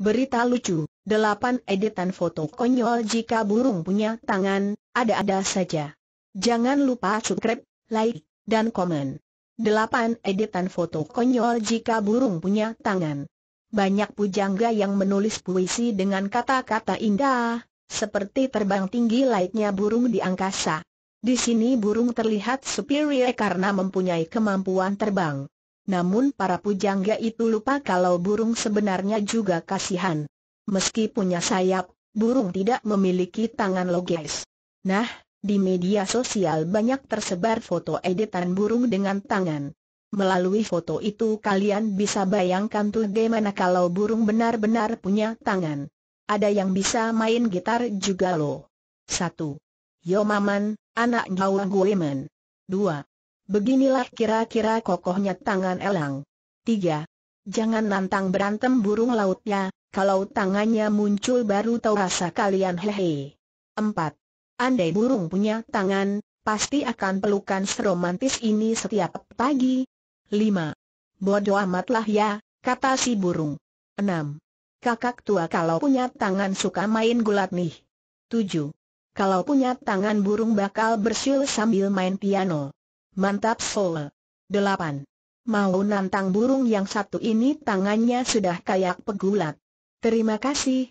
Berita lucu, 8 editan foto konyol jika burung punya tangan, ada-ada saja. Jangan lupa subscribe, like, dan komen. 8 editan foto konyol jika burung punya tangan. Banyak pujangga yang menulis puisi dengan kata-kata indah, seperti terbang tinggi layaknya burung di angkasa. Di sini burung terlihat superior karena mempunyai kemampuan terbang. Namun para pujangga itu lupa kalau burung sebenarnya juga kasihan. Meski punya sayap, burung tidak memiliki tangan logis. Nah, di media sosial banyak tersebar foto editan burung dengan tangan. Melalui foto itu kalian bisa bayangkan tuh gimana kalau burung benar-benar punya tangan. Ada yang bisa main gitar juga loh. 1. Yo Maman, anak Jawa Guemen. 2. Beginilah kira-kira kokohnya tangan elang. 3. Jangan nantang berantem burung lautnya, kalau tangannya muncul baru tahu rasa kalian hehe. 4. Andai burung punya tangan, pasti akan pelukan seromantis ini setiap pagi. 5. Bodoh amatlah ya, kata si burung. 6. Kakak tua kalau punya tangan suka main gulat nih. 7. Kalau punya tangan burung bakal bersiul sambil main piano. Mantap sole 8. Mau nantang burung yang satu ini tangannya sudah kayak pegulat. Terima kasih,